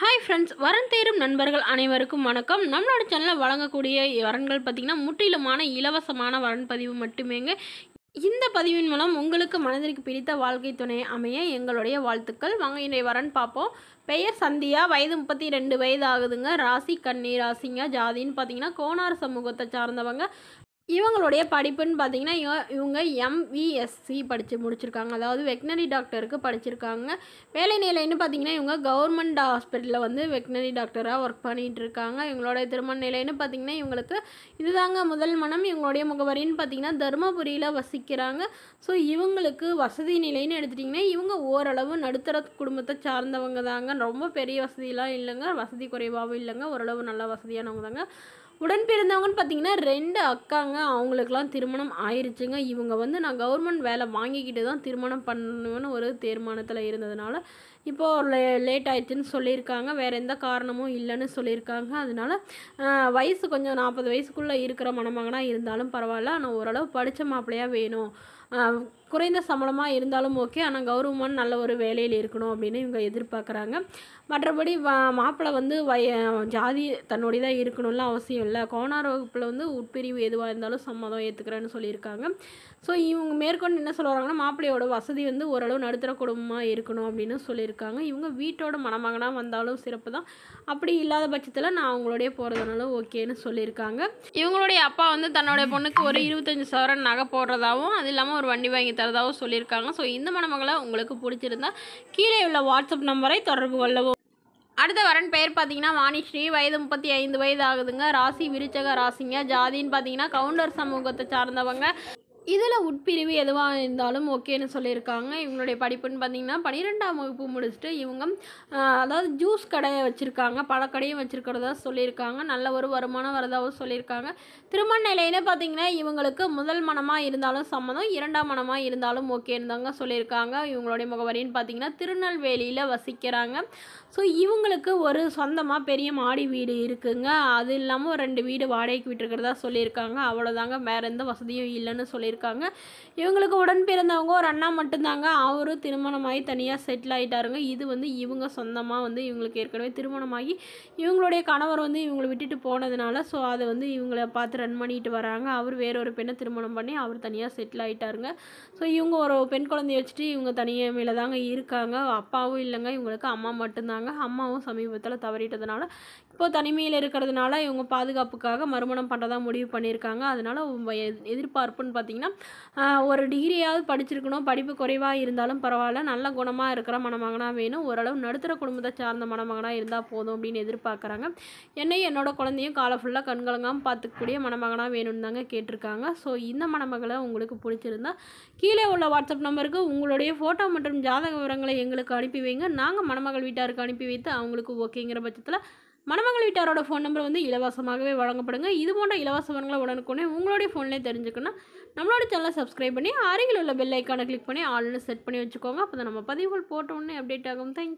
hi friends வரன் தேரும் நண்பர்கள் அனைவருக்கும் வணக்கம் நம்மளோட சேனலில் வழங்கக்கூடிய வரன்கள் பார்த்திங்கன்னா முற்றிலுமான இலவசமான வரன் பதிவு மட்டுமேங்க இந்த பதிவின் மூலம் உங்களுக்கு மனதிற்கு பிடித்த வாழ்க்கை துணை அமைய எங்களுடைய வாழ்த்துக்கள் வாங்க இன்றைய வரன் பார்ப்போம் பெயர் சந்தியா வயது முப்பத்தி ரெண்டு வயது ஆகுதுங்க ராசி கண்ணி ராசிங்க ஜாதின்னு பார்த்தீங்கன்னா கோனார் சமூகத்தை சார்ந்தவங்க இவங்களுடைய படிப்புன்னு பார்த்தீங்கன்னா இவங்க எம்விஎஸ்சி படித்து முடிச்சிருக்காங்க அதாவது வெட்னரி டாக்டருக்கு படிச்சிருக்காங்க வேலை நிலைன்னு பார்த்தீங்கன்னா இவங்க கவர்மெண்ட் ஹாஸ்பிட்டலில் வந்து வெட்னரி டாக்டராக ஒர்க் பண்ணிகிட்டு இருக்காங்க இவங்களுடைய திருமண நிலைன்னு பார்த்தீங்கன்னா இவங்களுக்கு இதுதாங்க முதல் மனம் இவங்களுடைய முகவரின்னு பார்த்தீங்கன்னா தருமபுரியில் வசிக்கிறாங்க ஸோ இவங்களுக்கு வசதி நிலைன்னு எடுத்துட்டிங்கன்னா இவங்க ஓரளவு நடுத்தர குடும்பத்தை சார்ந்தவங்க தாங்க ரொம்ப பெரிய வசதியெலாம் இல்லைங்க வசதி குறைவாகவும் இல்லைங்க ஓரளவு நல்ல வசதியானவங்க தாங்க உடன் பிறந்தவங்கன்னு பார்த்தீங்கன்னா ரெண்டு அக்காங்க அவங்களுக்கெல்லாம் திருமணம் ஆயிடுச்சுங்க இவங்க வந்து நான் கவர்மெண்ட் வேலை வாங்கிக்கிட்டு தான் திருமணம் பண்ணணும்னு ஒரு தீர்மானத்தில் இருந்ததுனால இப்போது லே லேட் ஆயிடுச்சுன்னு சொல்லியிருக்காங்க வேறு எந்த காரணமும் இல்லைன்னு சொல்லியிருக்காங்க அதனால வயசு கொஞ்சம் நாற்பது வயசுக்குள்ளே இருக்கிற மணமகனாக இருந்தாலும் பரவாயில்ல ஆனால் ஓரளவு படித்த மாப்பிள்ளையாக வேணும் குறைந்த சம்பளமாக இருந்தாலும் ஓகே ஆனால் கௌரவமான நல்ல ஒரு வேலையில் இருக்கணும் அப்படின்னு இவங்க எதிர்பார்க்குறாங்க மற்றபடி மாப்பிள்ளை வந்து வய ஜாதி தான் இருக்கணும்லாம் அவசியம் இல்லை கோனார் வகுப்பில் வந்து உட்பிரிவு எதுவாக இருந்தாலும் சம்மதம் ஏற்றுக்கிறேன்னு சொல்லியிருக்காங்க ஸோ இவங்க மேற்கொண்டு என்ன சொல்லுவாங்கன்னா மாப்பிள்ளையோட வசதி வந்து ஓரளவு நடுத்தர குடும்பமாக இருக்கணும் அப்படின்னு சொல்லியிருக்காங்க இவங்க வீட்டோட மணமகனாக வந்தாலும் சிறப்பு தான் அப்படி இல்லாத பட்சத்தில் நான் அவங்களோடைய போகிறதுனால ஓகேன்னு சொல்லியிருக்காங்க இவங்களுடைய அப்பா வந்து தன்னுடைய பொண்ணுக்கு ஒரு இருபத்தஞ்சி சவரன் நகை போடுறதாகவும் அது இல்லாமல் ஒரு வண்டி வாங்கி தரதாகவும் சொல்லியிருக்காங்க ஸோ இந்த மணமகளை உங்களுக்கு பிடிச்சிருந்தா கீழே உள்ள வாட்ஸ்அப் நம்பரை தொடர்பு கொள்ளவும் அடுத்த வரன் பெயர் பார்த்தீங்கன்னா வாணிஸ்ரீ வயது முப்பத்தி ஐந்து வயது ஆகுதுங்க ராசி விருச்சக ராசிங்க ஜாதின்னு பார்த்தீங்கன்னா கவுண்டர் சமூகத்தை சார்ந்தவங்க இதில் உட்பிரிவு எதுவாக இருந்தாலும் ஓகேன்னு சொல்லியிருக்காங்க இவங்களுடைய படிப்புன்னு பார்த்தீங்கன்னா பன்னிரெண்டாம் வகுப்பு முடிச்சுட்டு இவங்க அதாவது ஜூஸ் கடையை வச்சுருக்காங்க பழக்கடையும் வச்சுருக்கிறதா சொல்லியிருக்காங்க நல்ல ஒரு வருமானம் வரதாகவும் சொல்லியிருக்காங்க நிலையில் பார்த்தீங்கன்னா இவங்களுக்கு முதல் மனமாக இருந்தாலும் சம்மதம் இரண்டாம் மனமாக இருந்தாலும் ஓகேன்னு தாங்க சொல்லியிருக்காங்க இவங்களுடைய முகவரின்னு பார்த்தீங்கன்னா திருநெல்வேலியில் வசிக்கிறாங்க ஸோ இவங்களுக்கு ஒரு சொந்தமாக பெரிய மாடி வீடு இருக்குங்க அது இல்லாமல் ரெண்டு வீடு வாடகைக்கு விட்டுருக்கிறதா சொல்லியிருக்காங்க அவ்வளோதாங்க வேறு எந்த வசதியும் இல்லைன்னு சொல்லியிருக்காங்க இருக்காங்க இவங்களுக்கு உடன் பிறந்தவங்க ஒரு அண்ணா மட்டும்தாங்க அவரும் திருமணமாகி தனியாக செட்டில் ஆகிட்டாருங்க இது வந்து இவங்க சொந்தமாக வந்து இவங்களுக்கு ஏற்கனவே திருமணமாகி இவங்களுடைய கணவர் வந்து இவங்களை விட்டுட்டு போனதுனால ஸோ அதை வந்து இவங்கள பார்த்து ரன் பண்ணிட்டு வராங்க அவர் வேற ஒரு பெண்ணை திருமணம் பண்ணி அவர் தனியாக செட்டில் ஆகிட்டாருங்க ஸோ இவங்க ஒரு பெண் குழந்தைய வச்சுட்டு இவங்க தனியமையில் தாங்க இருக்காங்க அப்பாவும் இல்லைங்க இவங்களுக்கு அம்மா மட்டும்தாங்க அம்மாவும் சமீபத்தில் தவறிட்டதுனால இப்போ தனிமையில் இருக்கிறதுனால இவங்க பாதுகாப்புக்காக மறுமணம் பண்ணுறதா முடிவு பண்ணியிருக்காங்க அதனால் எதிர்பார்ப்புன்னு பார்த்தீங்கன்னா பார்த்தீங்கன்னா ஒரு டிகிரியாவது படிச்சிருக்கணும் படிப்பு குறைவாக இருந்தாலும் பரவாயில்ல நல்ல குணமாக இருக்கிற மணமகனாக வேணும் ஓரளவு நடுத்தர குடும்பத்தை சார்ந்த மணமகனாக இருந்தால் போதும் அப்படின்னு எதிர்பார்க்குறாங்க என்னை என்னோட குழந்தையும் காலை ஃபுல்லாக கண்கலங்காமல் பார்த்துக்கக்கூடிய மணமகனாக வேணும்னு தாங்க கேட்டிருக்காங்க ஸோ இந்த மணமகளை உங்களுக்கு பிடிச்சிருந்தா கீழே உள்ள வாட்ஸ்அப் நம்பருக்கு உங்களுடைய ஃபோட்டோ மற்றும் ஜாதக விவரங்களை எங்களுக்கு அனுப்பி வைங்க நாங்கள் மணமகள் வீட்டாருக்கு அனுப்பி வைத்து அவங்களுக்கு ஓகேங்கிற பட்சத்தில் மணமகள் வீட்டாரோட ஃபோன் நம்பர் வந்து இலவசமாகவே வழங்கப்படுங்க இது போன்ற இலவச வரங்களை உடனுக்குனே உங்களுடைய ஃபோன்லேயே தெரிஞ்சுக்கணும் நம்மளோட சேனலை சப்ஸ்கிரைப் பண்ணி அருகில் உள்ள பெல் ஐக்கானை கிளிக் பண்ணி ஆல்னு செட் பண்ணி வச்சுக்கோங்க அப்போ தான் நம்ம பதிவுகள் போட்டோன்னே அப்டேட் ஆகும் தேங்க்ஸ்